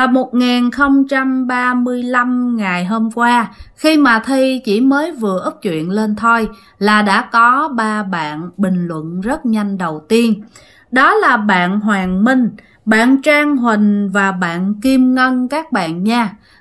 Tập 1035 ngày hôm qua, khi mà Thi chỉ mới vừa ấp chuyện lên thôi là đã có ba bạn bình luận rất nhanh đầu tiên. Đó là bạn Hoàng Minh, bạn Trang Huỳnh và bạn Kim Ngân các bạn nha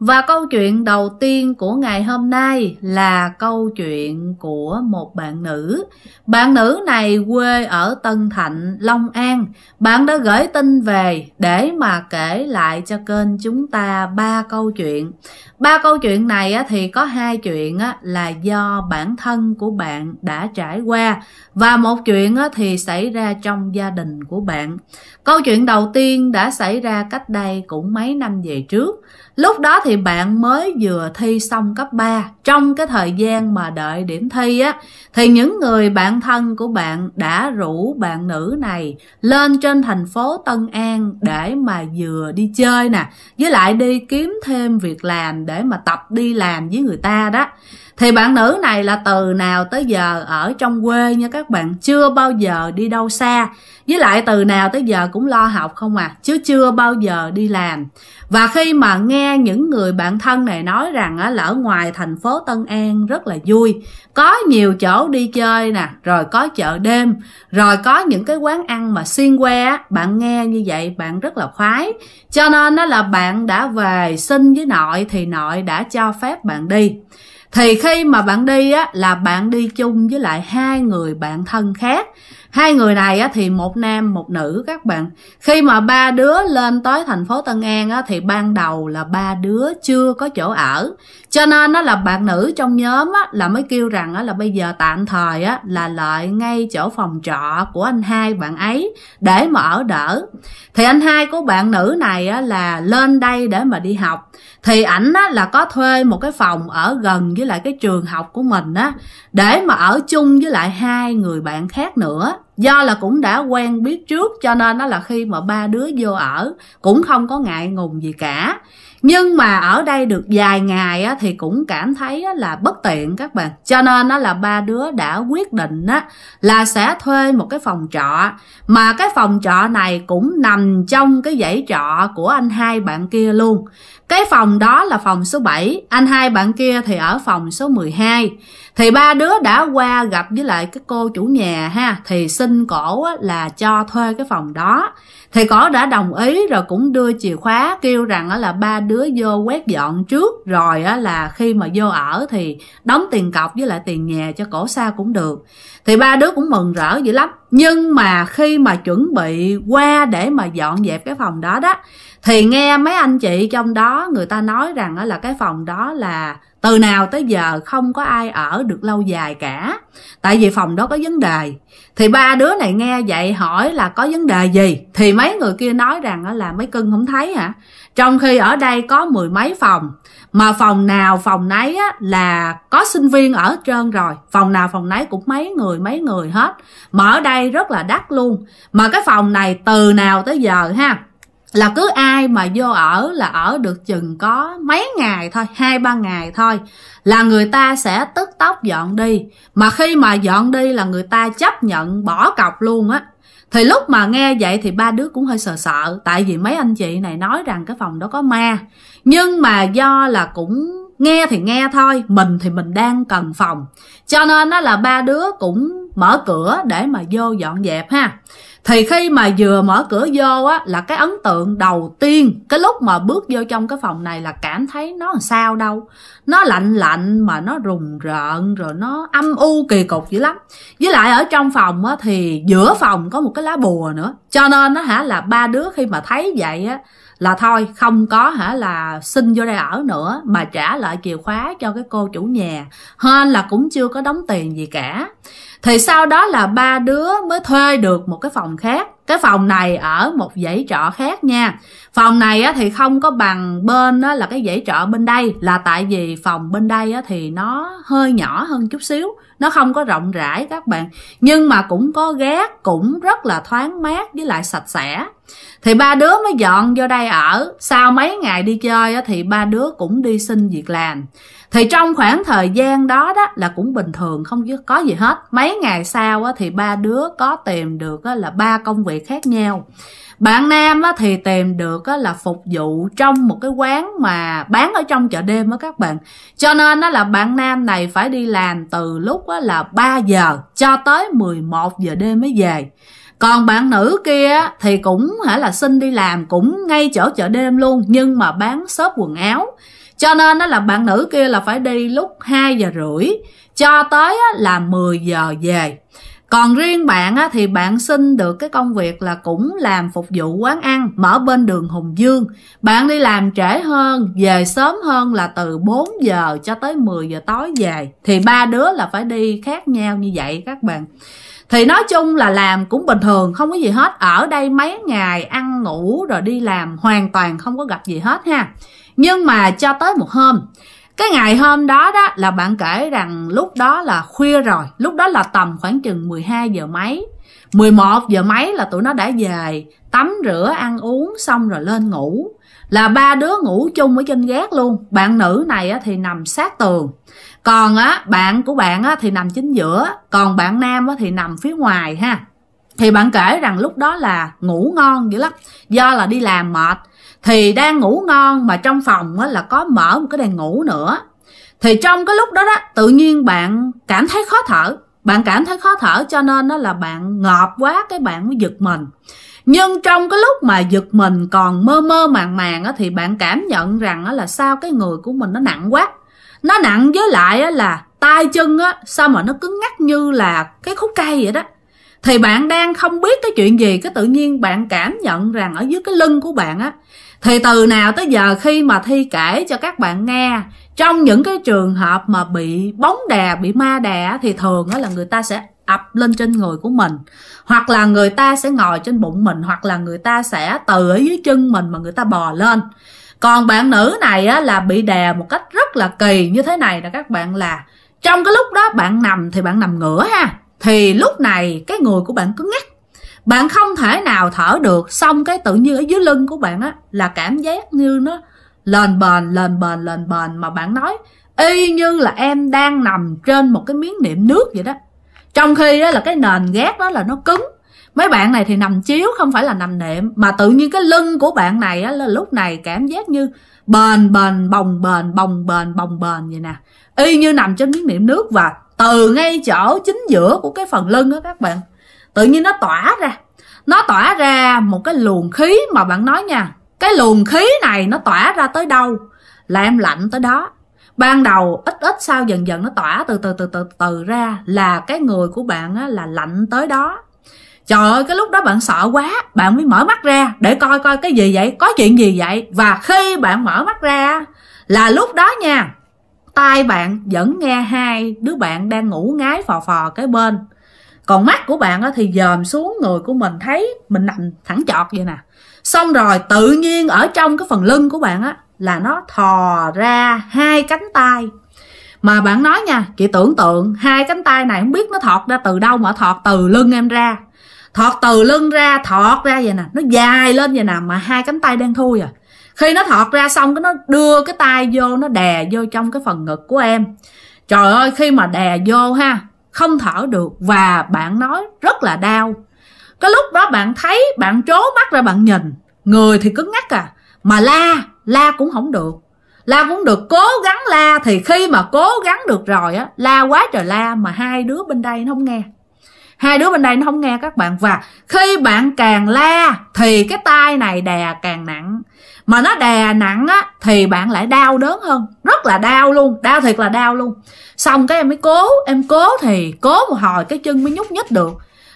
Và câu chuyện đầu tiên của ngày hôm nay là câu chuyện của một bạn nữ. Bạn nữ này quê ở Tân Thạnh, Long An. Bạn đã gửi tin về để mà kể lại cho kênh chúng ta ba câu chuyện. Ba câu chuyện này thì có hai chuyện là do bản thân của bạn đã trải qua và một chuyện thì xảy ra trong gia đình của bạn. Câu chuyện đầu tiên đã xảy ra cách đây cũng mấy năm về trước. Lúc đó thì bạn mới vừa thi xong cấp 3. Trong cái thời gian mà đợi điểm thi á, thì những người bạn thân của bạn đã rủ bạn nữ này lên trên thành phố Tân An để mà vừa đi chơi nè, với lại đi kiếm thêm việc làm để mà tập đi làm với người ta đó thì bạn nữ này là từ nào tới giờ ở trong quê nha các bạn chưa bao giờ đi đâu xa với lại từ nào tới giờ cũng lo học không à chứ chưa bao giờ đi làm và khi mà nghe những người bạn thân này nói rằng là ở ngoài thành phố Tân An rất là vui có nhiều chỗ đi chơi nè rồi có chợ đêm rồi có những cái quán ăn mà xuyên que bạn nghe như vậy bạn rất là khoái cho nên là bạn đã về xin với nội thì nội đã cho phép bạn đi thì khi mà bạn đi á là bạn đi chung với lại hai người bạn thân khác hai người này á thì một nam một nữ các bạn khi mà ba đứa lên tới thành phố tân an á thì ban đầu là ba đứa chưa có chỗ ở cho nên nó là bạn nữ trong nhóm á, là mới kêu rằng á, là bây giờ tạm thời á, là lợi ngay chỗ phòng trọ của anh hai bạn ấy để mà ở đỡ thì anh hai của bạn nữ này á, là lên đây để mà đi học thì ảnh á, là có thuê một cái phòng ở gần với lại cái trường học của mình á để mà ở chung với lại hai người bạn khác nữa do là cũng đã quen biết trước cho nên nó là khi mà ba đứa vô ở cũng không có ngại ngùng gì cả nhưng mà ở đây được vài ngày á, thì cũng cảm thấy á, là bất tiện các bạn cho nên nó là ba đứa đã quyết định á, là sẽ thuê một cái phòng trọ mà cái phòng trọ này cũng nằm trong cái dãy trọ của anh hai bạn kia luôn cái phòng đó là phòng số 7, anh hai bạn kia thì ở phòng số 12. Thì ba đứa đã qua gặp với lại cái cô chủ nhà ha, thì xin cổ là cho thuê cái phòng đó. Thì cổ đã đồng ý rồi cũng đưa chìa khóa kêu rằng là ba đứa vô quét dọn trước rồi là khi mà vô ở thì đóng tiền cọc với lại tiền nhà cho cổ sao cũng được. Thì ba đứa cũng mừng rỡ dữ lắm. Nhưng mà khi mà chuẩn bị qua để mà dọn dẹp cái phòng đó đó thì nghe mấy anh chị trong đó người ta nói rằng là cái phòng đó là từ nào tới giờ không có ai ở được lâu dài cả tại vì phòng đó có vấn đề thì ba đứa này nghe vậy hỏi là có vấn đề gì thì mấy người kia nói rằng là mấy cưng không thấy hả trong khi ở đây có mười mấy phòng mà phòng nào phòng nấy á, là có sinh viên ở trơn rồi phòng nào phòng nấy cũng mấy người mấy người hết mà ở đây rất là đắt luôn mà cái phòng này từ nào tới giờ ha là cứ ai mà vô ở là ở được chừng có mấy ngày thôi hai ba ngày thôi là người ta sẽ tức tốc dọn đi mà khi mà dọn đi là người ta chấp nhận bỏ cọc luôn á thì lúc mà nghe vậy thì ba đứa cũng hơi sợ sợ tại vì mấy anh chị này nói rằng cái phòng đó có ma nhưng mà do là cũng nghe thì nghe thôi mình thì mình đang cần phòng cho nên đó là ba đứa cũng mở cửa để mà vô dọn dẹp ha thì khi mà vừa mở cửa vô á là cái ấn tượng đầu tiên cái lúc mà bước vô trong cái phòng này là cảm thấy nó làm sao đâu nó lạnh lạnh mà nó rùng rợn rồi nó âm u kỳ cục dữ lắm với lại ở trong phòng á thì giữa phòng có một cái lá bùa nữa cho nên nó hả là ba đứa khi mà thấy vậy á là thôi không có hả là xin vô đây ở nữa mà trả lại chìa khóa cho cái cô chủ nhà hên là cũng chưa có đóng tiền gì cả thì sau đó là ba đứa mới thuê được một cái phòng khác cái phòng này ở một dãy trọ khác nha phòng này thì không có bằng bên á, là cái dãy trọ bên đây là tại vì phòng bên đây thì nó hơi nhỏ hơn chút xíu nó không có rộng rãi các bạn nhưng mà cũng có gác cũng rất là thoáng mát với lại sạch sẽ thì ba đứa mới dọn vô đây ở sau mấy ngày đi chơi thì ba đứa cũng đi xin việc làm thì trong khoảng thời gian đó đó là cũng bình thường không có gì hết mấy ngày sau thì ba đứa có tìm được là ba công việc khác nhau bạn nam thì tìm được là phục vụ trong một cái quán mà bán ở trong chợ đêm á các bạn cho nên á, là bạn nam này phải đi làm từ lúc là 3 giờ cho tới 11 giờ đêm mới về còn bạn nữ kia thì cũng hả là xin đi làm cũng ngay chỗ chợ đêm luôn nhưng mà bán shop quần áo cho nên đó là bạn nữ kia là phải đi lúc 2 giờ rưỡi cho tới là 10 giờ về. Còn riêng bạn á, thì bạn xin được cái công việc là cũng làm phục vụ quán ăn mở bên đường Hùng Dương. Bạn đi làm trễ hơn, về sớm hơn là từ 4 giờ cho tới 10 giờ tối về. Thì ba đứa là phải đi khác nhau như vậy các bạn. Thì nói chung là làm cũng bình thường, không có gì hết. Ở đây mấy ngày ăn ngủ rồi đi làm hoàn toàn không có gặp gì hết ha nhưng mà cho tới một hôm cái ngày hôm đó đó là bạn kể rằng lúc đó là khuya rồi lúc đó là tầm khoảng chừng 12 giờ mấy 11 giờ mấy là tụi nó đã về tắm rửa ăn uống xong rồi lên ngủ là ba đứa ngủ chung ở trên gác luôn bạn nữ này thì nằm sát tường còn á bạn của bạn á thì nằm chính giữa còn bạn nam á thì nằm phía ngoài ha thì bạn kể rằng lúc đó là ngủ ngon dữ lắm do là đi làm mệt thì đang ngủ ngon mà trong phòng là có mở một cái đèn ngủ nữa thì trong cái lúc đó đó tự nhiên bạn cảm thấy khó thở bạn cảm thấy khó thở cho nên đó là bạn ngợp quá cái bạn mới giật mình nhưng trong cái lúc mà giật mình còn mơ mơ màng màng á, thì bạn cảm nhận rằng á, là sao cái người của mình nó nặng quá nó nặng với lại á, là tay chân á sao mà nó cứng ngắc như là cái khúc cây vậy đó thì bạn đang không biết cái chuyện gì cái tự nhiên bạn cảm nhận rằng ở dưới cái lưng của bạn á thì từ nào tới giờ khi mà thi kể cho các bạn nghe trong những cái trường hợp mà bị bóng đè bị ma đè thì thường á là người ta sẽ ập lên trên người của mình hoặc là người ta sẽ ngồi trên bụng mình hoặc là người ta sẽ từ ở dưới chân mình mà người ta bò lên còn bạn nữ này á, là bị đè một cách rất là kỳ như thế này là các bạn là trong cái lúc đó bạn nằm thì bạn nằm ngửa ha thì lúc này cái người của bạn cứng ngắc bạn không thể nào thở được xong cái tự nhiên ở dưới lưng của bạn á là cảm giác như nó lên bền lên bền lên bền mà bạn nói y như là em đang nằm trên một cái miếng niệm nước vậy đó trong khi đó là cái nền gác đó là nó cứng mấy bạn này thì nằm chiếu không phải là nằm nệm mà tự nhiên cái lưng của bạn này á, là lúc này cảm giác như bền bền bồng bền bồng bền bồng bền vậy nè y như nằm trên miếng niệm nước và từ ngay chỗ chính giữa của cái phần lưng đó các bạn tự nhiên nó tỏa ra nó tỏa ra một cái luồng khí mà bạn nói nha cái luồng khí này nó tỏa ra tới đâu là em lạnh tới đó ban đầu ít ít sau dần dần nó tỏa từ từ từ từ từ ra là cái người của bạn á, là lạnh tới đó trời ơi cái lúc đó bạn sợ quá bạn mới mở mắt ra để coi coi cái gì vậy có chuyện gì vậy và khi bạn mở mắt ra là lúc đó nha tai bạn vẫn nghe hai đứa bạn đang ngủ ngái phò phò cái bên còn mắt của bạn thì dòm xuống người của mình thấy mình nằm thẳng chọt vậy nè xong rồi tự nhiên ở trong cái phần lưng của bạn á là nó thò ra hai cánh tay mà bạn nói nha chị tưởng tượng hai cánh tay này không biết nó thọt ra từ đâu mà thọt từ lưng em ra thọt từ lưng ra thọt ra vậy nè nó dài lên vậy nè mà hai cánh tay đang thui à khi nó thọt ra xong cái nó đưa cái tay vô nó đè vô trong cái phần ngực của em trời ơi khi mà đè vô ha không thở được và bạn nói rất là đau cái lúc đó bạn thấy bạn trố mắt ra bạn nhìn người thì cứng ngắc à mà la la cũng không được la cũng được cố gắng la thì khi mà cố gắng được rồi á la quá trời la mà hai đứa bên đây nó không nghe hai đứa bên đây nó không nghe các bạn và khi bạn càng la thì cái tay này đè càng nặng mà nó đè nặng á thì bạn lại đau đớn hơn rất là đau luôn đau thiệt là đau luôn xong cái em mới cố em cố thì cố một hồi cái chân mới nhúc nhích được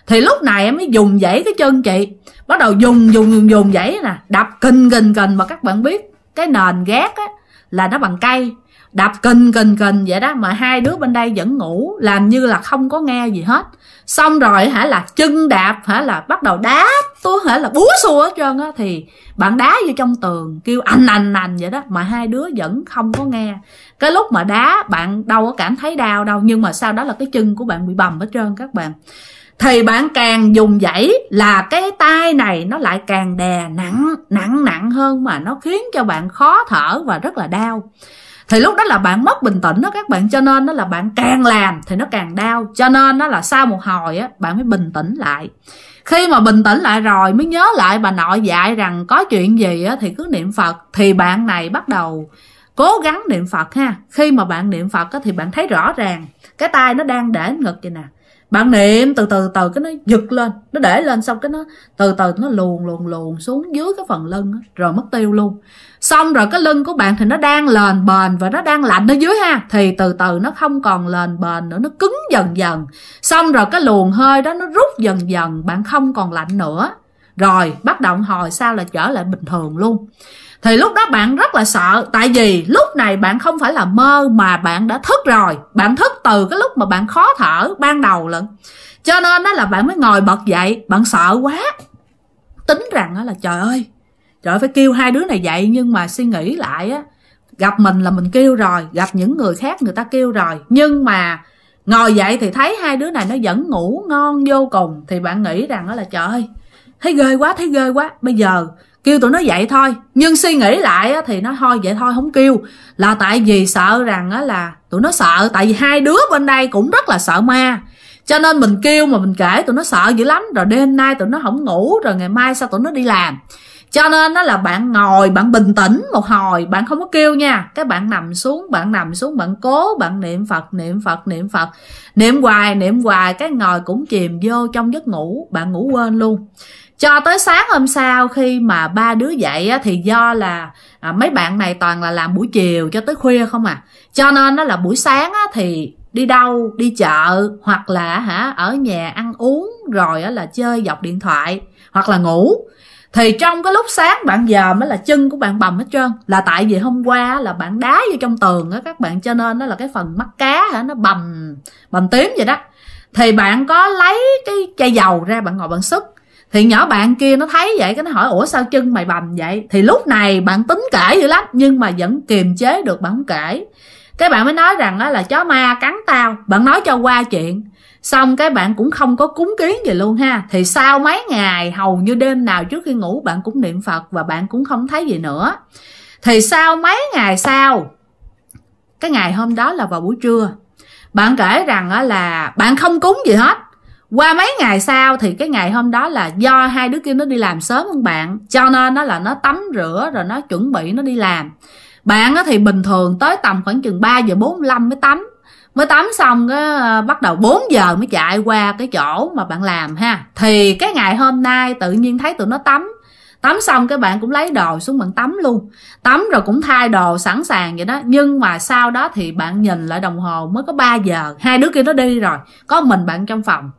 thì lúc này em mới dùng dãy cái chân chị bắt đầu dùng dùng dùng dùng dãy nè đập kinh kinh kinh mà các bạn biết cái nền gác á là nó bằng cây đạp cần cần cần vậy đó mà hai đứa bên đây vẫn ngủ làm như là không có nghe gì hết xong rồi hả là chân đạp hả là bắt đầu đá tôi hả là búa xua hết trơn á thì bạn đá vô trong tường kêu anh anh anh vậy đó mà hai đứa vẫn không có nghe cái lúc mà đá bạn đâu có cảm thấy đau đâu nhưng mà sau đó là cái chân của bạn bị bầm hết trơn các bạn thì bạn càng dùng dãy là cái tay này nó lại càng đè nặng nặng nặng hơn mà nó khiến cho bạn khó thở và rất là đau thì lúc đó là bạn mất bình tĩnh đó các bạn cho nên nó là bạn càng làm thì nó càng đau cho nên nó là sau một hồi á bạn mới bình tĩnh lại khi mà bình tĩnh lại rồi mới nhớ lại bà nội dạy rằng có chuyện gì á thì cứ niệm phật thì bạn này bắt đầu cố gắng niệm phật ha khi mà bạn niệm phật á thì bạn thấy rõ ràng cái tay nó đang để ngực vậy nè bạn niệm từ từ từ cái nó giật lên nó để lên xong cái nó từ từ nó luồn luồn luồn xuống dưới cái phần lưng rồi mất tiêu luôn xong rồi cái lưng của bạn thì nó đang lên bền và nó đang lạnh ở dưới ha thì từ từ nó không còn lên bền nữa nó cứng dần dần xong rồi cái luồng hơi đó nó rút dần dần bạn không còn lạnh nữa rồi bắt động hồi sau là trở lại bình thường luôn thì lúc đó bạn rất là sợ tại vì lúc này bạn không phải là mơ mà bạn đã thức rồi bạn thức từ cái lúc mà bạn khó thở ban đầu lận cho nên đó là bạn mới ngồi bật dậy bạn sợ quá tính rằng đó là trời ơi trời ơi, phải kêu hai đứa này dậy nhưng mà suy nghĩ lại á gặp mình là mình kêu rồi gặp những người khác người ta kêu rồi nhưng mà ngồi dậy thì thấy hai đứa này nó vẫn ngủ ngon vô cùng thì bạn nghĩ rằng đó là trời ơi thấy ghê quá thấy ghê quá bây giờ kêu tụi nó vậy thôi nhưng suy nghĩ lại thì nó thôi vậy thôi không kêu là tại vì sợ rằng là tụi nó sợ tại vì hai đứa bên đây cũng rất là sợ ma cho nên mình kêu mà mình kể tụi nó sợ dữ lắm rồi đêm nay tụi nó không ngủ rồi ngày mai sao tụi nó đi làm cho nên nó là bạn ngồi bạn bình tĩnh một hồi bạn không có kêu nha các bạn nằm xuống bạn nằm xuống bạn cố bạn niệm phật niệm phật niệm phật niệm hoài niệm hoài cái ngồi cũng chìm vô trong giấc ngủ bạn ngủ quên luôn cho tới sáng hôm sau khi mà ba đứa dậy á, thì do là à, mấy bạn này toàn là làm buổi chiều cho tới khuya không à cho nên nó là buổi sáng á, thì đi đâu đi chợ hoặc là hả ở nhà ăn uống rồi á, là chơi dọc điện thoại hoặc là ngủ thì trong cái lúc sáng bạn giờ mới là chân của bạn bầm hết trơn là tại vì hôm qua là bạn đá vô trong tường á các bạn cho nên nó là cái phần mắt cá hả nó bầm bầm tím vậy đó thì bạn có lấy cái chai dầu ra bạn ngồi bạn sức thì nhỏ bạn kia nó thấy vậy cái nó hỏi ủa sao chân mày bầm vậy thì lúc này bạn tính kể dữ lắm nhưng mà vẫn kiềm chế được bạn không kể cái bạn mới nói rằng đó là chó ma cắn tao bạn nói cho qua chuyện xong cái bạn cũng không có cúng kiến gì luôn ha thì sau mấy ngày hầu như đêm nào trước khi ngủ bạn cũng niệm phật và bạn cũng không thấy gì nữa thì sau mấy ngày sau cái ngày hôm đó là vào buổi trưa bạn kể rằng là bạn không cúng gì hết qua mấy ngày sau thì cái ngày hôm đó là do hai đứa kia nó đi làm sớm hơn bạn cho nên nó là nó tắm rửa rồi nó chuẩn bị nó đi làm bạn thì bình thường tới tầm khoảng chừng 3 giờ 45 mới tắm mới tắm xong cái ờ, bắt đầu 4 giờ mới chạy qua cái chỗ mà bạn làm ha thì cái ngày hôm nay tự nhiên thấy tụi nó tắm tắm xong cái bạn cũng lấy đồ xuống bạn tắm luôn tắm rồi cũng thay đồ sẵn sàng vậy đó nhưng mà sau đó thì bạn nhìn lại đồng hồ mới có 3 giờ hai đứa kia nó đi rồi có mình bạn trong phòng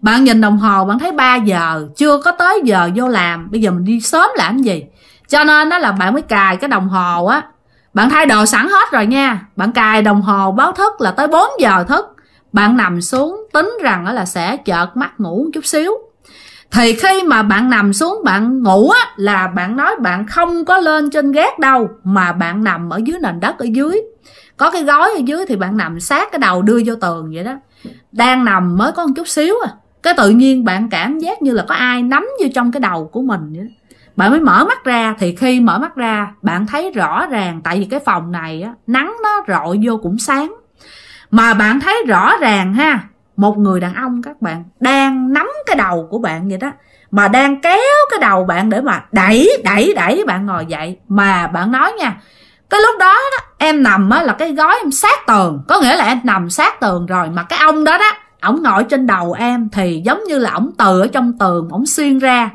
bạn nhìn đồng hồ bạn thấy 3 giờ chưa có tới giờ vô làm bây giờ mình đi sớm làm gì cho nên đó là bạn mới cài cái đồng hồ á bạn thay đồ sẵn hết rồi nha bạn cài đồng hồ báo thức là tới 4 giờ thức bạn nằm xuống tính rằng là sẽ chợt mắt ngủ một chút xíu thì khi mà bạn nằm xuống bạn ngủ á là bạn nói bạn không có lên trên gác đâu mà bạn nằm ở dưới nền đất ở dưới có cái gói ở dưới thì bạn nằm sát cái đầu đưa vô tường vậy đó đang nằm mới có một chút xíu à cái tự nhiên bạn cảm giác như là có ai nắm vô trong cái đầu của mình vậy bạn mới mở mắt ra thì khi mở mắt ra bạn thấy rõ ràng tại vì cái phòng này á, nắng nó rọi vô cũng sáng mà bạn thấy rõ ràng ha một người đàn ông các bạn đang nắm cái đầu của bạn vậy đó mà đang kéo cái đầu bạn để mà đẩy đẩy đẩy bạn ngồi dậy mà bạn nói nha cái lúc đó, đó em nằm á là cái gói em sát tường có nghĩa là em nằm sát tường rồi mà cái ông đó đó ổng ngồi trên đầu em thì giống như là ổng từ ở trong tường ổng xuyên ra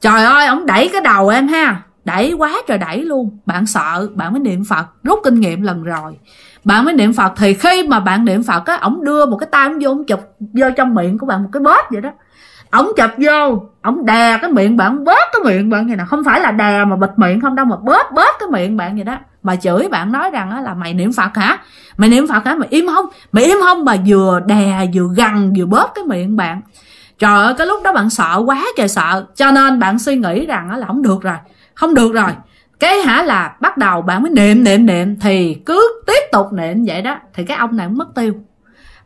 trời ơi ổng đẩy cái đầu em ha đẩy quá trời đẩy luôn bạn sợ bạn mới niệm phật rút kinh nghiệm lần rồi bạn mới niệm phật thì khi mà bạn niệm phật á ổng đưa một cái tay ổng vô ổng chụp vô trong miệng của bạn một cái bóp vậy đó ổng chụp vô ổng đè cái miệng bạn bóp cái miệng bạn vậy nè không phải là đè mà bịt miệng không đâu mà bóp bóp cái miệng bạn vậy đó bà chửi bạn nói rằng là mày niệm phật hả mày niệm phật hả mày im không mày im không mà vừa đè vừa gằn vừa bóp cái miệng bạn trời ơi cái lúc đó bạn sợ quá trời sợ cho nên bạn suy nghĩ rằng là không được rồi không được rồi cái hả là bắt đầu bạn mới niệm niệm niệm thì cứ tiếp tục niệm vậy đó thì cái ông này cũng mất tiêu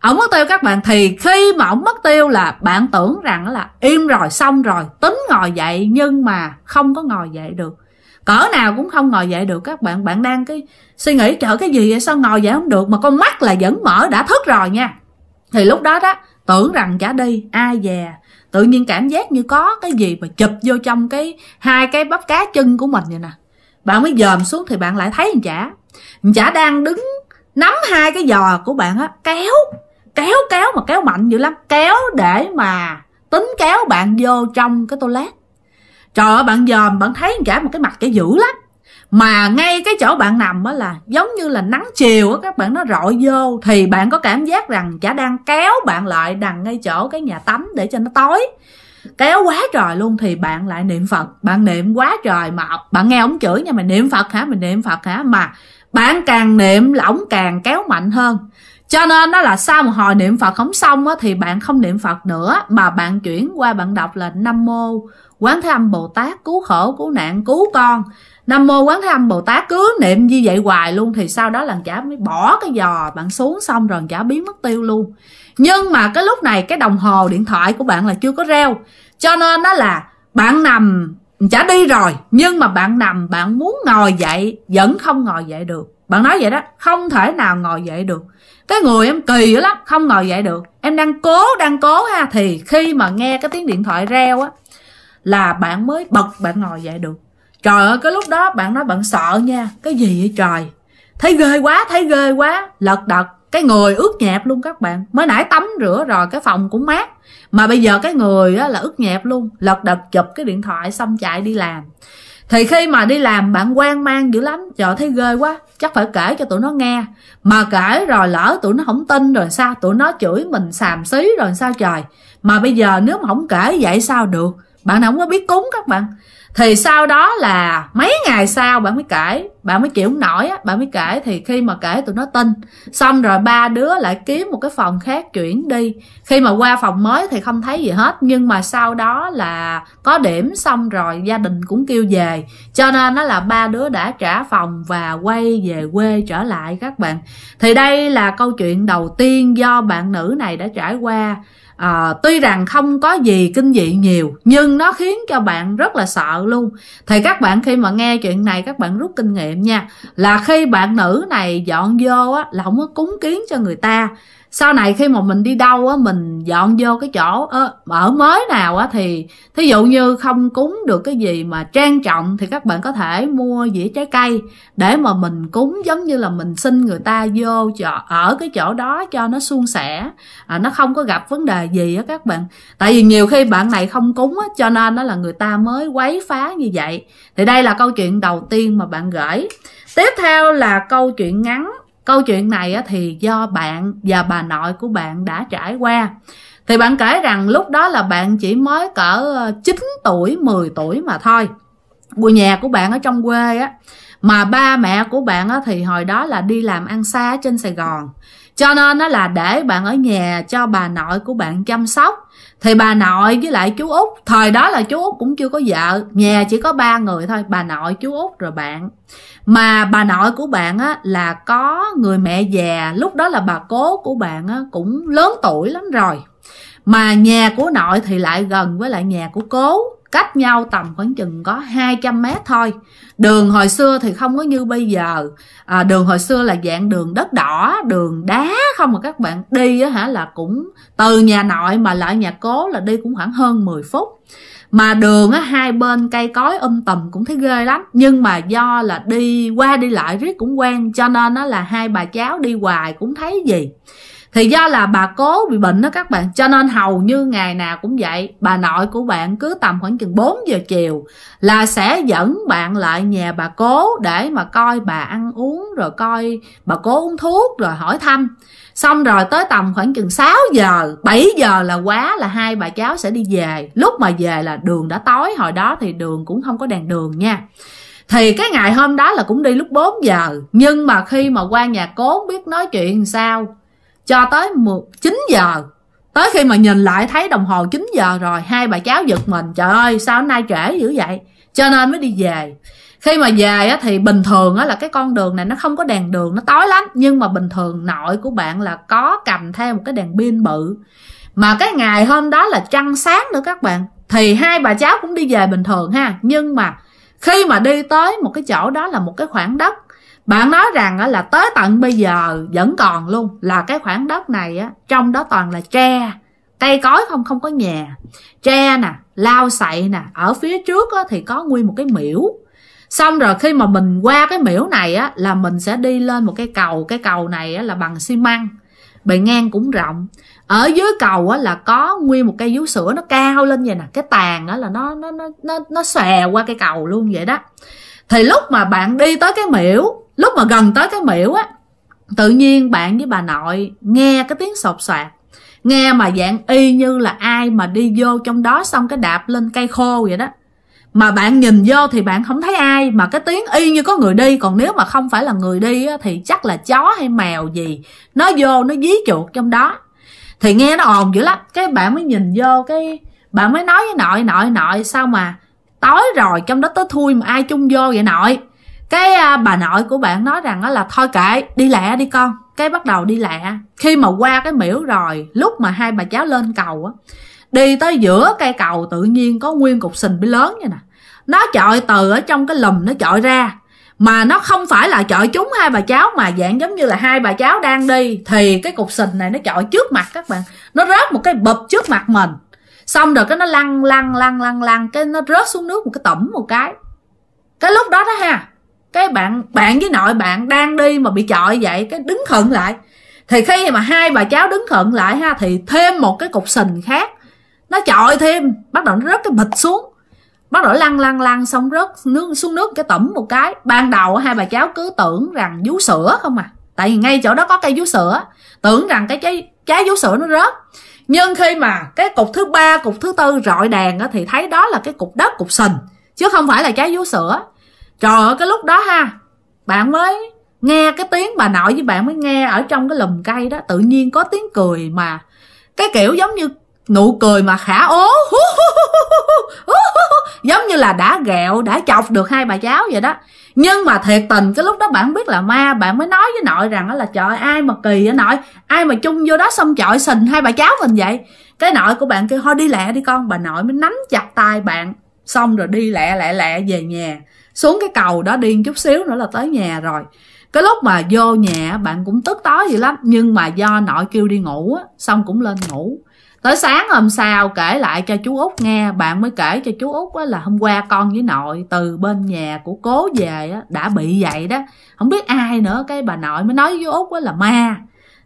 ông mất tiêu các bạn thì khi mà ông mất tiêu là bạn tưởng rằng là im rồi xong rồi tính ngồi dậy nhưng mà không có ngồi dậy được cỡ nào cũng không ngồi dậy được các bạn bạn đang cái suy nghĩ trở cái gì vậy sao ngồi dậy không được mà con mắt là vẫn mở đã thức rồi nha thì lúc đó đó tưởng rằng chả đi ai về tự nhiên cảm giác như có cái gì mà chụp vô trong cái hai cái bắp cá chân của mình vậy nè bạn mới dòm xuống thì bạn lại thấy thằng chả thằng chả đang đứng nắm hai cái giò của bạn á kéo kéo kéo mà kéo mạnh dữ lắm kéo để mà tính kéo bạn vô trong cái toilet trời ơi bạn dòm bạn thấy cả một cái mặt cái dữ lắm mà ngay cái chỗ bạn nằm á là giống như là nắng chiều á các bạn nó rọi vô thì bạn có cảm giác rằng chả đang kéo bạn lại đằng ngay chỗ cái nhà tắm để cho nó tối kéo quá trời luôn thì bạn lại niệm phật bạn niệm quá trời mà bạn nghe ông chửi nha mày niệm phật hả mình niệm phật hả mà bạn càng niệm là ổng càng kéo mạnh hơn cho nên nó là sau một hồi niệm phật không xong á, thì bạn không niệm phật nữa mà bạn chuyển qua bạn đọc là nam mô quán thế âm bồ tát cứu khổ cứu nạn cứu con nam mô quán thế âm bồ tát cứ niệm như vậy hoài luôn thì sau đó lần chả mới bỏ cái giò bạn xuống xong rồi chả biến mất tiêu luôn nhưng mà cái lúc này cái đồng hồ điện thoại của bạn là chưa có reo cho nên đó là bạn nằm chả đi rồi nhưng mà bạn nằm bạn muốn ngồi dậy vẫn không ngồi dậy được bạn nói vậy đó không thể nào ngồi dậy được cái người em kỳ lắm không ngồi dậy được em đang cố đang cố ha thì khi mà nghe cái tiếng điện thoại reo á là bạn mới bật bạn ngồi dậy được trời ơi cái lúc đó bạn nói bạn sợ nha cái gì vậy trời thấy ghê quá thấy ghê quá lật đật cái người ướt nhẹp luôn các bạn mới nãy tắm rửa rồi cái phòng cũng mát mà bây giờ cái người á, là ướt nhẹp luôn lật đật chụp cái điện thoại xong chạy đi làm thì khi mà đi làm bạn quan mang dữ lắm trời thấy ghê quá chắc phải kể cho tụi nó nghe mà kể rồi lỡ tụi nó không tin rồi sao tụi nó chửi mình xàm xí rồi sao trời mà bây giờ nếu mà không kể vậy sao được bạn không có biết cúng các bạn thì sau đó là mấy ngày sau bạn mới kể bạn mới chịu nổi á bạn mới kể thì khi mà kể tụi nó tin xong rồi ba đứa lại kiếm một cái phòng khác chuyển đi khi mà qua phòng mới thì không thấy gì hết nhưng mà sau đó là có điểm xong rồi gia đình cũng kêu về cho nên nó là ba đứa đã trả phòng và quay về quê trở lại các bạn thì đây là câu chuyện đầu tiên do bạn nữ này đã trải qua à, tuy rằng không có gì kinh dị nhiều nhưng nó khiến cho bạn rất là sợ luôn thì các bạn khi mà nghe chuyện này các bạn rút kinh nghiệm nha là khi bạn nữ này dọn vô á là không có cúng kiến cho người ta sau này khi mà mình đi đâu á mình dọn vô cái chỗ ở mới nào á thì thí dụ như không cúng được cái gì mà trang trọng thì các bạn có thể mua dĩa trái cây để mà mình cúng giống như là mình xin người ta vô chỗ, ở cái chỗ đó cho nó suôn sẻ à, nó không có gặp vấn đề gì á các bạn tại vì nhiều khi bạn này không cúng á cho nên nó là người ta mới quấy phá như vậy thì đây là câu chuyện đầu tiên mà bạn gửi tiếp theo là câu chuyện ngắn câu chuyện này thì do bạn và bà nội của bạn đã trải qua thì bạn kể rằng lúc đó là bạn chỉ mới cỡ 9 ờ, tuổi 10 tuổi mà thôi quê nhà của bạn ở trong quê á mà ba mẹ của bạn á thì hồi đó là đi làm ăn xa trên Sài Gòn cho nên nó là để bạn ở nhà cho bà nội của bạn chăm sóc thì bà nội với lại chú út thời đó là chú út cũng chưa có vợ nhà chỉ có ba người thôi bà nội chú út rồi bạn mà bà nội của bạn á là có người mẹ già lúc đó là bà cố của bạn á cũng lớn tuổi lắm rồi mà nhà của nội thì lại gần với lại nhà của cố cách nhau tầm khoảng chừng có 200 mét thôi đường hồi xưa thì không có như bây giờ à, đường hồi xưa là dạng đường đất đỏ đường đá không mà các bạn đi á hả là cũng từ nhà nội mà lại nhà cố là đi cũng khoảng hơn 10 phút mà đường á hai bên cây cối um tùm cũng thấy ghê lắm nhưng mà do là đi qua đi lại riết cũng quen cho nên nó là hai bà cháu đi hoài cũng thấy gì thì do là bà cố bị bệnh đó các bạn cho nên hầu như ngày nào cũng vậy bà nội của bạn cứ tầm khoảng chừng 4 giờ chiều là sẽ dẫn bạn lại nhà bà cố để mà coi bà ăn uống rồi coi bà cố uống thuốc rồi hỏi thăm xong rồi tới tầm khoảng chừng 6 giờ 7 giờ là quá là hai bà cháu sẽ đi về lúc mà về là đường đã tối hồi đó thì đường cũng không có đèn đường nha thì cái ngày hôm đó là cũng đi lúc 4 giờ nhưng mà khi mà qua nhà cố biết nói chuyện sao cho tới 9 giờ tới khi mà nhìn lại thấy đồng hồ 9 giờ rồi hai bà cháu giật mình trời ơi sao hôm nay trễ dữ vậy cho nên mới đi về khi mà về á, thì bình thường á, là cái con đường này nó không có đèn đường nó tối lắm nhưng mà bình thường nội của bạn là có cầm theo một cái đèn pin bự mà cái ngày hôm đó là trăng sáng nữa các bạn thì hai bà cháu cũng đi về bình thường ha nhưng mà khi mà đi tới một cái chỗ đó là một cái khoảng đất bạn nói rằng là tới tận bây giờ vẫn còn luôn là cái khoảng đất này á trong đó toàn là tre cây cối không không có nhà tre nè lao sậy nè ở phía trước á, thì có nguyên một cái miễu xong rồi khi mà mình qua cái miễu này á là mình sẽ đi lên một cái cầu cái cầu này á, là bằng xi măng bề ngang cũng rộng ở dưới cầu á là có nguyên một cây vú sữa nó cao lên vậy nè cái tàn á là nó nó nó nó nó xòe qua cái cầu luôn vậy đó thì lúc mà bạn đi tới cái miễu lúc mà gần tới cái miễu á tự nhiên bạn với bà nội nghe cái tiếng sột soạt nghe mà dạng y như là ai mà đi vô trong đó xong cái đạp lên cây khô vậy đó mà bạn nhìn vô thì bạn không thấy ai mà cái tiếng y như có người đi còn nếu mà không phải là người đi á, thì chắc là chó hay mèo gì nó vô nó dí chuột trong đó thì nghe nó ồn dữ lắm cái bạn mới nhìn vô cái bạn mới nói với nội nội nội sao mà tối rồi trong đó tới thui mà ai chung vô vậy nội cái à, bà nội của bạn nói rằng là thôi kệ đi lẹ đi con cái bắt đầu đi lẹ khi mà qua cái miễu rồi lúc mà hai bà cháu lên cầu á đi tới giữa cây cầu tự nhiên có nguyên cục sình bí lớn vậy nè nó chọi từ ở trong cái lùm nó chọi ra mà nó không phải là chọi chúng hai bà cháu mà dạng giống như là hai bà cháu đang đi thì cái cục sình này nó chọi trước mặt các bạn nó rớt một cái bụp trước mặt mình xong rồi cái nó lăn lăn lăn lăn lăn cái nó rớt xuống nước một cái tẩm một cái cái lúc đó đó ha cái bạn bạn với nội bạn đang đi mà bị chọi vậy cái đứng khận lại thì khi mà hai bà cháu đứng khận lại ha thì thêm một cái cục sình khác nó chọi thêm bắt đầu nó rớt cái bịch xuống bắt đầu lăn lăn lăn xong rớt nước xuống nước cái tẩm một cái ban đầu hai bà cháu cứ tưởng rằng vú sữa không à tại vì ngay chỗ đó có cây vú sữa tưởng rằng cái trái trái vú sữa nó rớt nhưng khi mà cái cục thứ ba cục thứ tư rọi đèn á, thì thấy đó là cái cục đất cục sình chứ không phải là trái vú sữa Trời ơi cái lúc đó ha Bạn mới nghe cái tiếng bà nội với bạn mới nghe Ở trong cái lùm cây đó Tự nhiên có tiếng cười mà Cái kiểu giống như nụ cười mà khả ố Giống như là đã ghẹo Đã chọc được hai bà cháu vậy đó nhưng mà thiệt tình cái lúc đó bạn biết là ma bạn mới nói với nội rằng là trời ai mà kỳ vậy nội ai mà chung vô đó xong chọi sình hai bà cháu mình vậy cái nội của bạn kêu thôi đi lẹ đi con bà nội mới nắm chặt tay bạn xong rồi đi lẹ lẹ lẹ về nhà xuống cái cầu đó điên chút xíu nữa là tới nhà rồi cái lúc mà vô nhà bạn cũng tức tối gì lắm nhưng mà do nội kêu đi ngủ á xong cũng lên ngủ tới sáng hôm sau kể lại cho chú út nghe bạn mới kể cho chú út á là hôm qua con với nội từ bên nhà của cố về á đã bị vậy đó không biết ai nữa cái bà nội mới nói với út á là ma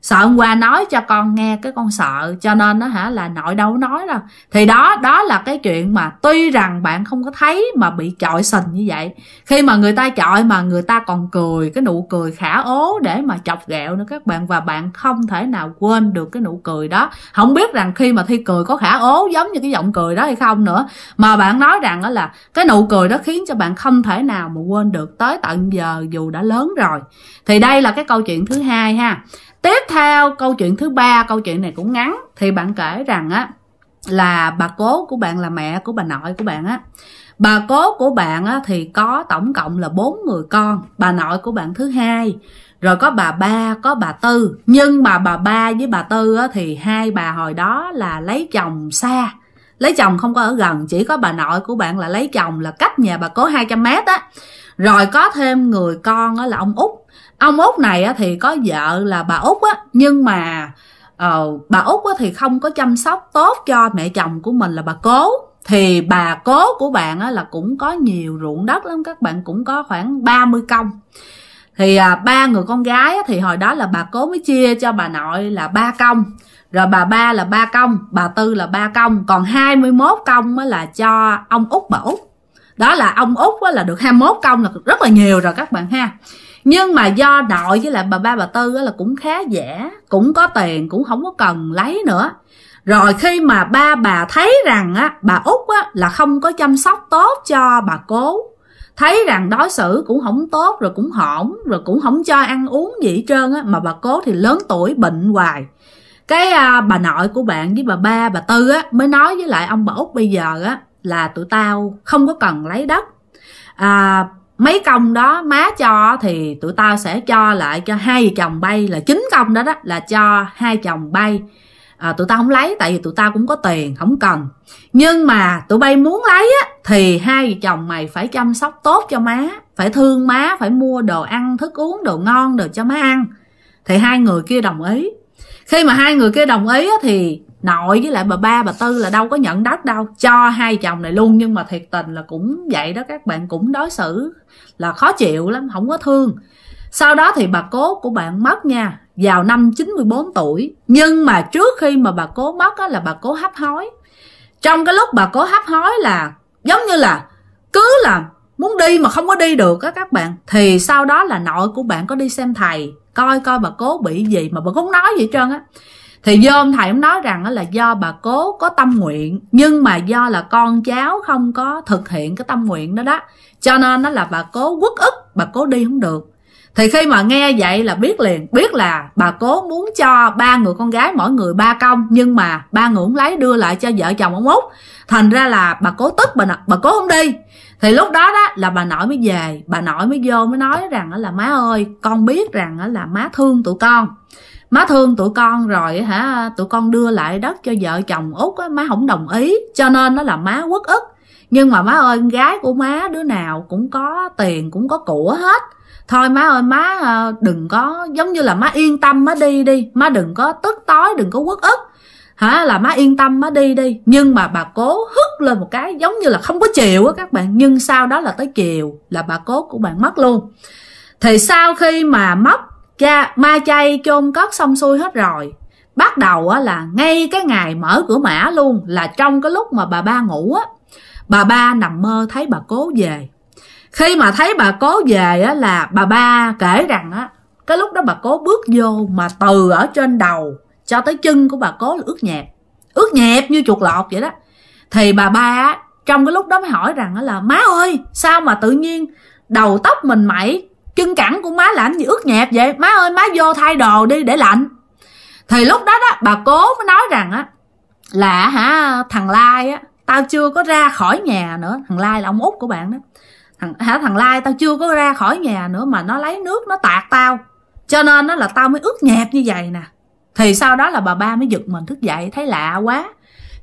sợ ông qua nói cho con nghe cái con sợ cho nên nó hả là nội đâu nói đâu thì đó đó là cái chuyện mà tuy rằng bạn không có thấy mà bị chọi sình như vậy khi mà người ta chọi mà người ta còn cười cái nụ cười khả ố để mà chọc ghẹo nữa các bạn và bạn không thể nào quên được cái nụ cười đó không biết rằng khi mà thi cười có khả ố giống như cái giọng cười đó hay không nữa mà bạn nói rằng đó là cái nụ cười đó khiến cho bạn không thể nào mà quên được tới tận giờ dù đã lớn rồi thì đây là cái câu chuyện thứ hai ha tiếp theo câu chuyện thứ ba câu chuyện này cũng ngắn thì bạn kể rằng á là bà cố của bạn là mẹ của bà nội của bạn á bà cố của bạn á, thì có tổng cộng là bốn người con bà nội của bạn thứ hai rồi có bà ba có bà tư nhưng mà bà ba với bà tư á, thì hai bà hồi đó là lấy chồng xa lấy chồng không có ở gần chỉ có bà nội của bạn là lấy chồng là cách nhà bà cố 200 mét á rồi có thêm người con á, là ông út ông út này thì có vợ là bà út á nhưng mà uh, bà út á, thì không có chăm sóc tốt cho mẹ chồng của mình là bà cố thì bà cố của bạn á, là cũng có nhiều ruộng đất lắm các bạn cũng có khoảng 30 công thì à, ba người con gái á, thì hồi đó là bà cố mới chia cho bà nội là ba công rồi bà ba là ba công bà tư là ba công còn 21 công á, là cho ông út bà út đó là ông út á, là được 21 công là rất là nhiều rồi các bạn ha nhưng mà do nội với lại bà ba bà tư là cũng khá giả cũng có tiền cũng không có cần lấy nữa rồi khi mà ba bà thấy rằng á bà út á là không có chăm sóc tốt cho bà cố thấy rằng đối xử cũng không tốt rồi cũng hỏng rồi cũng không cho ăn uống gì hết trơn á mà bà cố thì lớn tuổi bệnh hoài cái à, bà nội của bạn với bà ba bà tư á mới nói với lại ông bà út bây giờ á là tụi tao không có cần lấy đất à, mấy công đó má cho thì tụi tao sẽ cho lại cho hai chồng bay là chín công đó đó là cho hai chồng bay à, tụi tao không lấy tại vì tụi tao cũng có tiền không cần nhưng mà tụi bay muốn lấy á thì hai chồng mày phải chăm sóc tốt cho má phải thương má phải mua đồ ăn thức uống đồ ngon đồ cho má ăn thì hai người kia đồng ý khi mà hai người kia đồng ý thì nội với lại bà ba bà tư là đâu có nhận đất đâu cho hai chồng này luôn nhưng mà thiệt tình là cũng vậy đó các bạn cũng đối xử là khó chịu lắm không có thương sau đó thì bà cố của bạn mất nha vào năm 94 tuổi nhưng mà trước khi mà bà cố mất á, là bà cố hấp hối trong cái lúc bà cố hấp hối là giống như là cứ là muốn đi mà không có đi được á các bạn thì sau đó là nội của bạn có đi xem thầy coi coi bà cố bị gì mà bà cũng nói gì hết trơn á thì vô ông thầy ông nói rằng là do bà cố có tâm nguyện nhưng mà do là con cháu không có thực hiện cái tâm nguyện đó đó cho nên nó là bà cố quất ức bà cố đi không được thì khi mà nghe vậy là biết liền biết là bà cố muốn cho ba người con gái mỗi người ba công nhưng mà ba người cũng lấy đưa lại cho vợ chồng ông út thành ra là bà cố tức bà bà cố không đi thì lúc đó đó là bà nội mới về bà nội mới vô mới nói rằng là má ơi con biết rằng là má thương tụi con má thương tụi con rồi hả tụi con đưa lại đất cho vợ chồng út á má không đồng ý cho nên nó là má quất ức nhưng mà má ơi gái của má đứa nào cũng có tiền cũng có của hết thôi má ơi má ờ, đừng có giống như là má yên tâm má đi đi má đừng có tức tối đừng có quất ức hả là má yên tâm má đi đi nhưng mà bà cố hức lên một cái giống như là không có chịu á các bạn nhưng sau đó là tới chiều là bà cố của bạn mất luôn thì sau khi mà mất cha ma chay chôn cất xong xuôi hết rồi bắt đầu á là ngay cái ngày mở cửa mã luôn là trong cái lúc mà bà ba ngủ á bà ba nằm mơ thấy bà cố về khi mà thấy bà cố về á là bà ba kể rằng á cái lúc đó bà cố bước vô mà từ ở trên đầu cho tới chân của bà cố là ướt nhẹp ướt nhẹp như chuột lọt vậy đó thì bà ba trong cái lúc đó mới hỏi rằng là má ơi sao mà tự nhiên đầu tóc mình mẩy chân cẳng của má lạnh như ướt nhẹp vậy má ơi má vô thay đồ đi để lạnh thì lúc đó đó bà cố mới nói rằng á là hả thằng lai á tao chưa có ra khỏi nhà nữa thằng lai là ông út của bạn đó thằng hả thằng lai tao chưa có ra khỏi nhà nữa mà nó lấy nước nó tạt tao cho nên nó là tao mới ướt nhẹp như vậy nè thì sau đó là bà ba mới giật mình thức dậy thấy lạ quá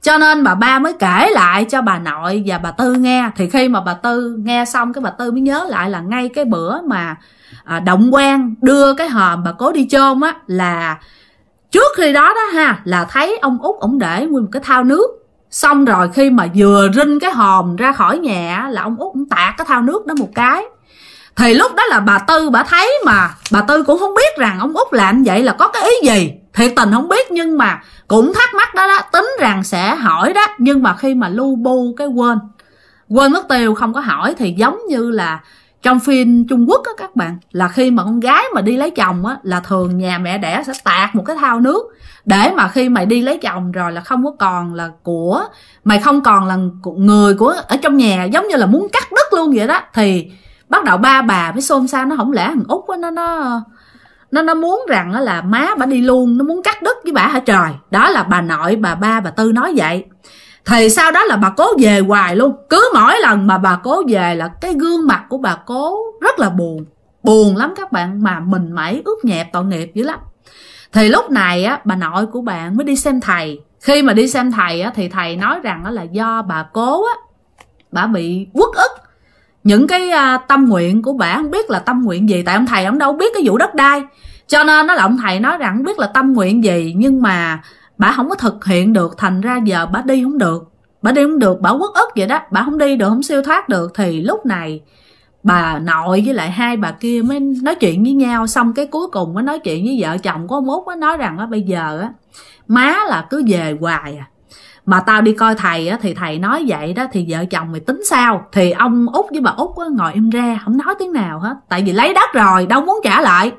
cho nên bà ba mới kể lại cho bà nội và bà tư nghe thì khi mà bà tư nghe xong cái bà tư mới nhớ lại là ngay cái bữa mà à, động quan đưa cái hòm bà cố đi chôn á là trước khi đó đó ha là thấy ông út ổng để nguyên một cái thao nước xong rồi khi mà vừa rinh cái hòm ra khỏi nhà là ông út cũng tạt cái thao nước đó một cái thì lúc đó là bà tư bà thấy mà bà tư cũng không biết rằng ông út làm vậy là có cái ý gì thiệt tình không biết nhưng mà cũng thắc mắc đó đó tính rằng sẽ hỏi đó nhưng mà khi mà lu bu cái quên quên mất tiêu không có hỏi thì giống như là trong phim Trung Quốc á các bạn là khi mà con gái mà đi lấy chồng á là thường nhà mẹ đẻ sẽ tạt một cái thao nước để mà khi mày đi lấy chồng rồi là không có còn là của mày không còn là người của ở trong nhà giống như là muốn cắt đứt luôn vậy đó thì bắt đầu ba bà mới xôn xao nó không lẽ thằng út á nó nó nó nó muốn rằng là má bà đi luôn nó muốn cắt đứt với bà hả trời đó là bà nội bà ba bà tư nói vậy thì sau đó là bà cố về hoài luôn cứ mỗi lần mà bà cố về là cái gương mặt của bà cố rất là buồn buồn lắm các bạn mà mình mẩy ướt nhẹp tội nghiệp dữ lắm thì lúc này á bà nội của bạn mới đi xem thầy khi mà đi xem thầy á thì thầy nói rằng á là do bà cố á bà bị uất ức những cái à, tâm nguyện của bà không biết là tâm nguyện gì tại ông thầy ông đâu biết cái vụ đất đai cho nên nó là ông thầy nói rằng biết là tâm nguyện gì nhưng mà bà không có thực hiện được thành ra giờ bà đi không được bà đi không được bà quất ức vậy đó bà không đi được không siêu thoát được thì lúc này bà nội với lại hai bà kia mới nói chuyện với nhau xong cái cuối cùng mới nói chuyện với vợ chồng của ông út mới nói rằng á bây giờ á má là cứ về hoài à mà tao đi coi thầy á, thì thầy nói vậy đó thì vợ chồng mày tính sao thì ông út với bà út á, ngồi im ra không nói tiếng nào hết tại vì lấy đất rồi đâu muốn trả lại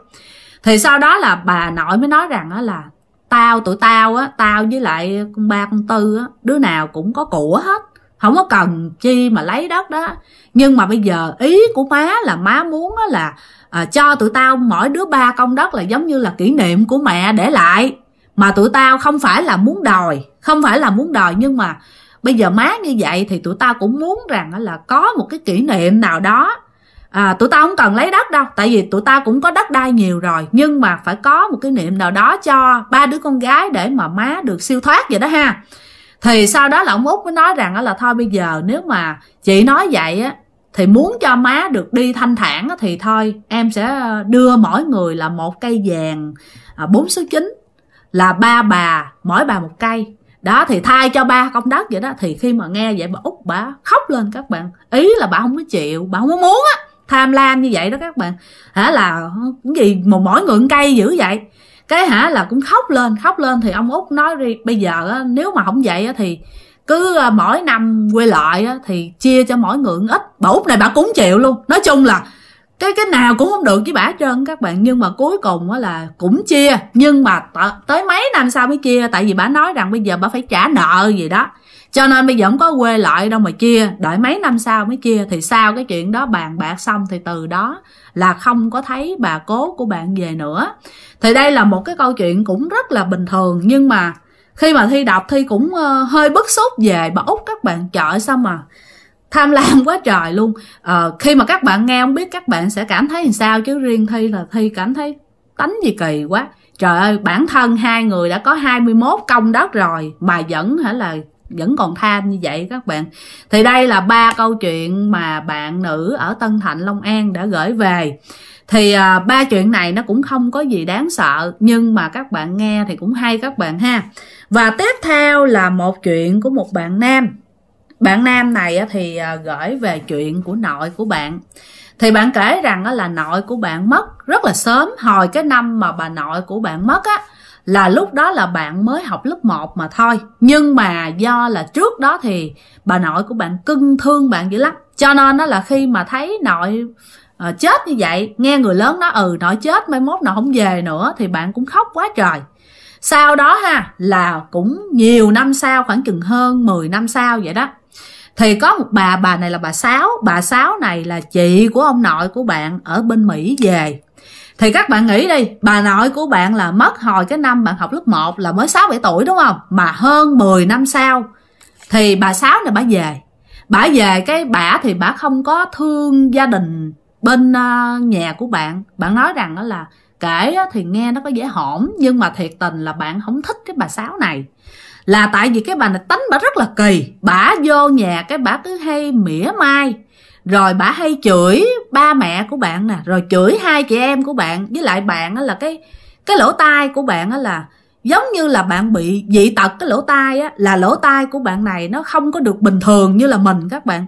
thì sau đó là bà nội mới nói rằng á, là tao tụi tao á tao với lại con ba con tư á đứa nào cũng có của hết không có cần chi mà lấy đất đó nhưng mà bây giờ ý của má là má muốn á là à, cho tụi tao mỗi đứa ba công đất là giống như là kỷ niệm của mẹ để lại mà tụi tao không phải là muốn đòi không phải là muốn đòi nhưng mà bây giờ má như vậy thì tụi tao cũng muốn rằng là có một cái kỷ niệm nào đó à, tụi tao không cần lấy đất đâu tại vì tụi tao cũng có đất đai nhiều rồi nhưng mà phải có một cái niệm nào đó cho ba đứa con gái để mà má được siêu thoát vậy đó ha thì sau đó là ông út mới nói rằng là thôi bây giờ nếu mà chị nói vậy á thì muốn cho má được đi thanh thản thì thôi em sẽ đưa mỗi người là một cây vàng à, bốn số chín là ba bà mỗi bà một cây đó thì thay cho ba công đất vậy đó thì khi mà nghe vậy bà út bà khóc lên các bạn ý là bà không có chịu bà không có muốn á tham lam như vậy đó các bạn hả là cái gì mà mỗi người cây dữ vậy cái hả là cũng khóc lên khóc lên thì ông út nói đi bây giờ á, nếu mà không vậy á, thì cứ à, mỗi năm quê lại á, thì chia cho mỗi người ít bà út này bà cũng chịu luôn nói chung là cái cái nào cũng không được với bả trơn các bạn nhưng mà cuối cùng á là cũng chia nhưng mà t- tới mấy năm sau mới chia tại vì bả nói rằng bây giờ bả phải trả nợ gì đó cho nên bây giờ không có quê lại đâu mà chia đợi mấy năm sau mới chia thì sau cái chuyện đó bàn bạc xong thì từ đó là không có thấy bà cố của bạn về nữa thì đây là một cái câu chuyện cũng rất là bình thường nhưng mà khi mà thi đọc thi cũng ờ, hơi bức xúc về bà út các bạn chợ sao mà tham lam quá trời luôn à, khi mà các bạn nghe không biết các bạn sẽ cảm thấy làm sao chứ riêng thi là thi cảm thấy tánh gì kỳ quá trời ơi bản thân hai người đã có 21 công đất rồi mà vẫn hả là vẫn còn tham như vậy các bạn thì đây là ba câu chuyện mà bạn nữ ở tân thạnh long an đã gửi về thì à, ba chuyện này nó cũng không có gì đáng sợ nhưng mà các bạn nghe thì cũng hay các bạn ha và tiếp theo là một chuyện của một bạn nam bạn nam này thì à, gửi về chuyện của nội của bạn thì bạn kể rằng là nội của bạn mất rất là sớm hồi cái năm mà bà nội của bạn mất á là lúc đó là bạn mới học lớp 1 mà thôi nhưng mà do là trước đó thì bà nội của bạn cưng thương bạn dữ lắm cho nên đó là khi mà thấy nội à, chết như vậy nghe người lớn nó ừ nội chết mai mốt nội không về nữa thì bạn cũng khóc quá trời sau đó ha là cũng nhiều năm sau khoảng chừng hơn 10 năm sau vậy đó thì có một bà bà này là bà sáu bà sáu này là chị của ông nội của bạn ở bên mỹ về thì các bạn nghĩ đi bà nội của bạn là mất hồi cái năm bạn học lớp 1 là mới sáu bảy tuổi đúng không mà hơn 10 năm sau thì bà sáu này bà về bà về cái bà thì bà không có thương gia đình bên ờ, nhà của bạn bạn nói rằng đó là kể thì nghe nó có dễ hổm nhưng mà thiệt tình là bạn không thích cái bà sáu này là tại vì cái bà này tánh bà rất là kỳ bà vô nhà cái bà cứ hay mỉa mai rồi bà hay chửi ba mẹ của bạn nè rồi chửi hai chị em của bạn với lại bạn là cái cái lỗ tai của bạn là giống như là bạn bị dị tật cái lỗ tai á là lỗ tai của bạn này nó không có được bình thường như là mình các bạn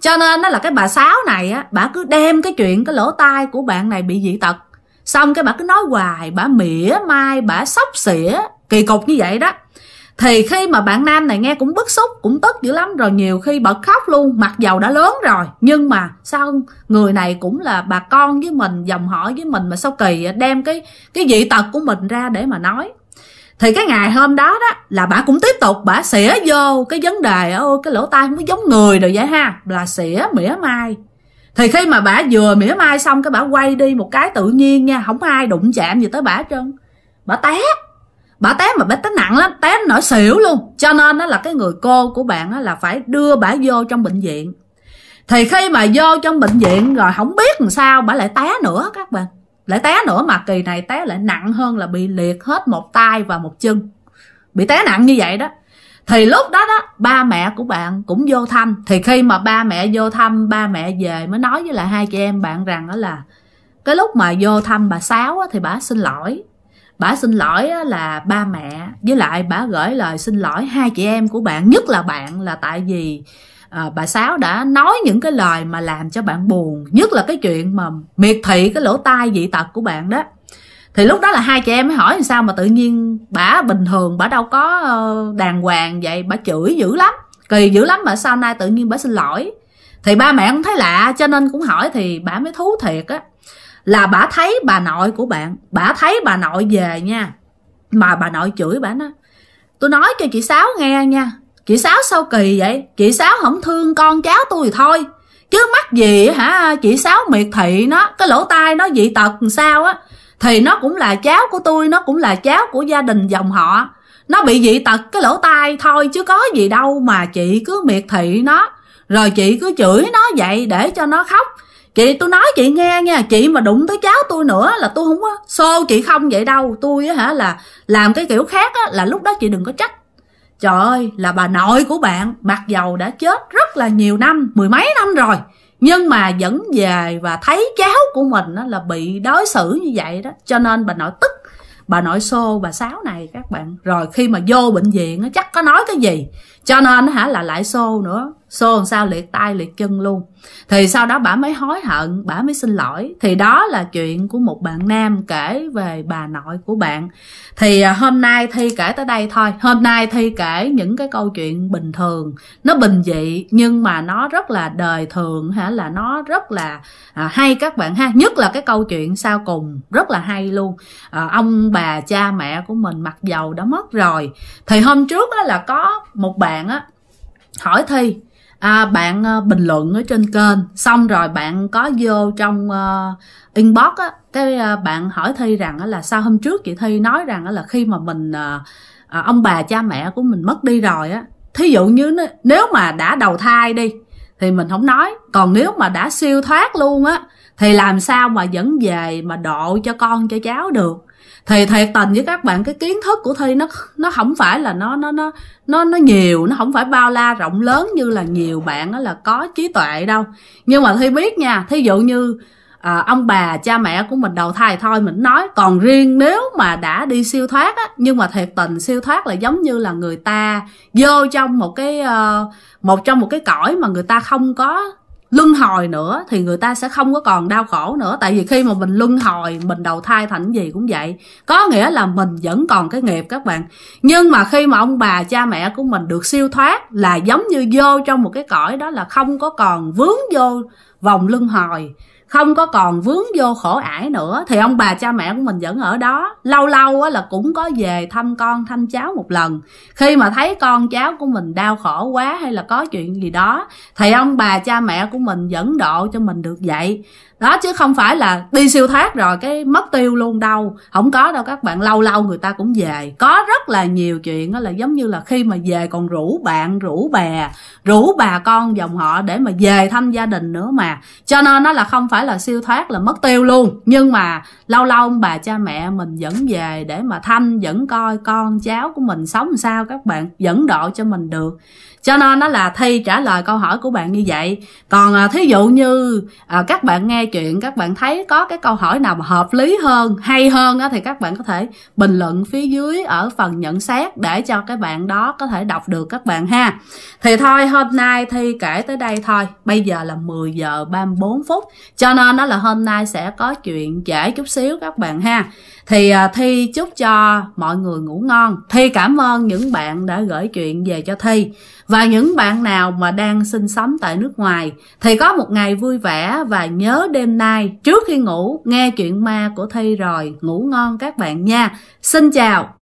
cho nên nó là cái bà sáu này á bà cứ đem cái chuyện cái lỗ tai của bạn này bị dị tật xong cái bà cứ nói hoài bà mỉa mai bà sóc xỉa kỳ cục như vậy đó thì khi mà bạn nam này nghe cũng bức xúc cũng tức dữ lắm rồi nhiều khi bật khóc luôn mặc dầu đã lớn rồi nhưng mà sao người này cũng là bà con với mình dòng họ với mình mà sao kỳ đem cái cái dị tật của mình ra để mà nói thì cái ngày hôm đó đó là bà cũng tiếp tục bà xỉa vô cái vấn đề ôi cái lỗ tai không có giống người rồi vậy ha là xỉa mỉa mai thì khi mà bà vừa mỉa mai xong cái bà quay đi một cái tự nhiên nha không ai đụng chạm gì tới bà hết trơn bà té bả té mà bé té nặng lắm té nổi xỉu luôn cho nên đó là cái người cô của bạn đó là phải đưa bả vô trong bệnh viện thì khi mà vô trong bệnh viện rồi không biết làm sao bả lại té nữa các bạn lại té nữa mà kỳ này té lại nặng hơn là bị liệt hết một tay và một chân bị té nặng như vậy đó thì lúc đó đó ba mẹ của bạn cũng vô thăm thì khi mà ba mẹ vô thăm ba mẹ về mới nói với lại hai chị em bạn rằng đó là cái lúc mà vô thăm bà sáu thì bà xin lỗi bà xin lỗi là ba mẹ với lại bà gửi lời xin lỗi hai chị em của bạn nhất là bạn là tại vì à, bà sáu đã nói những cái lời mà làm cho bạn buồn nhất là cái chuyện mà miệt thị cái lỗ tai dị tật của bạn đó thì lúc đó là hai chị em mới hỏi làm sao mà tự nhiên bà bình thường bà đâu có ờ, đàng hoàng vậy bà chửi dữ lắm kỳ dữ lắm mà sau nay tự nhiên bà xin lỗi thì ba mẹ cũng thấy lạ cho nên cũng hỏi thì bà mới thú thiệt á là bà thấy bà nội của bạn bà thấy bà nội về nha mà bà nội chửi bà nó tôi nói cho chị sáu nghe nha chị sáu sao kỳ vậy chị sáu không thương con cháu tôi thì thôi chứ mắc gì hả chị sáu miệt thị nó cái lỗ tai nó dị tật sao á thì nó cũng là cháu của tôi nó cũng là cháu của gia đình dòng họ nó bị dị tật cái lỗ tai thôi chứ có gì đâu mà chị cứ miệt thị nó rồi chị cứ chửi nó vậy để cho nó khóc chị tôi nói chị nghe nha chị mà đụng tới cháu tôi nữa là tôi không có xô chị không vậy đâu tôi á hả là làm cái kiểu khác á là lúc đó chị đừng có trách trời ơi là bà nội của bạn mặc dầu đã chết rất là nhiều năm mười mấy năm rồi nhưng mà vẫn về và thấy cháu của mình á, là bị đối xử như vậy đó cho nên bà nội tức bà nội xô bà sáo này các bạn rồi khi mà vô bệnh viện á, chắc có nói cái gì cho nên hả là lại xô nữa xô làm sao liệt tay liệt chân luôn thì sau đó bà mới hối hận bà mới xin lỗi thì đó là chuyện của một bạn nam kể về bà nội của bạn thì à, hôm nay thi kể tới đây thôi hôm nay thi kể những cái câu chuyện bình thường nó bình dị nhưng mà nó rất là đời thường hả là nó rất là à, hay các bạn ha nhất là cái câu chuyện sau cùng rất là hay luôn à, ông bà cha mẹ của mình mặc dầu đã mất rồi thì hôm trước đó là có một bạn á hỏi thi à, bạn ờ, bình luận ở trên kênh xong rồi bạn có vô trong uh, inbox á cái uh, bạn hỏi thi rằng là sao hôm trước chị thi nói rằng là khi mà mình uh, uh, ông bà cha mẹ của mình mất đi rồi á thí dụ như nếu mà đã đầu thai đi thì mình không nói còn nếu mà đã siêu thoát luôn á thì làm sao mà vẫn về mà độ cho con cho cháu được thì thiệt tình với các bạn cái kiến thức của thi nó nó không phải là nó nó nó nó nó nhiều nó không phải bao la rộng lớn như là nhiều bạn đó là có trí tuệ đâu nhưng mà thi biết nha thí dụ như à, ông bà cha mẹ của mình đầu thai thôi mình nói còn riêng nếu mà đã đi siêu thoát á nhưng mà thiệt tình siêu thoát là giống như là người ta vô trong một cái uh, một trong một cái cõi mà người ta không có luân hồi nữa thì người ta sẽ không có còn đau khổ nữa tại vì khi mà mình luân hồi mình đầu thai thành gì cũng vậy có nghĩa là mình vẫn còn cái nghiệp các bạn nhưng mà khi mà ông bà cha mẹ của mình được siêu thoát là giống như vô trong một cái cõi đó là không có còn vướng vô vòng luân hồi không có còn vướng vô khổ ải nữa thì ông bà cha mẹ của mình vẫn ở đó lâu lâu là cũng có về thăm con thăm cháu một lần khi mà thấy con cháu của mình đau khổ quá hay là có chuyện gì đó thì ông bà cha mẹ của mình dẫn độ cho mình được vậy đó chứ không phải là đi siêu thoát rồi cái mất tiêu luôn đâu không có đâu các bạn lâu lâu người ta cũng về có rất là nhiều chuyện đó là giống như là khi mà về còn rủ bạn rủ bè rủ bà con dòng họ để mà về thăm gia đình nữa mà cho nên nó là không phải là siêu thoát là mất tiêu luôn nhưng mà lâu lâu bà cha mẹ mình vẫn về để mà thăm vẫn coi con cháu của mình sống sao các bạn dẫn độ cho mình được cho nên nó là thi trả lời câu hỏi của bạn như vậy còn à, thí dụ như à, các bạn nghe chuyện các bạn thấy có cái câu hỏi nào mà hợp lý hơn hay hơn á, thì các bạn có thể bình luận phía dưới ở phần nhận xét để cho cái bạn đó có thể đọc được các bạn ha thì thôi hôm nay thi kể tới đây thôi bây giờ là 10 giờ 34 phút cho nên nó là hôm nay sẽ có chuyện trễ chút xíu các bạn ha thì à, thi chúc cho mọi người ngủ ngon thi cảm ơn những bạn đã gửi chuyện về cho thi và những bạn nào mà đang sinh sống tại nước ngoài thì có một ngày vui vẻ và nhớ đêm nay trước khi ngủ nghe chuyện ma của thầy rồi ngủ ngon các bạn nha xin chào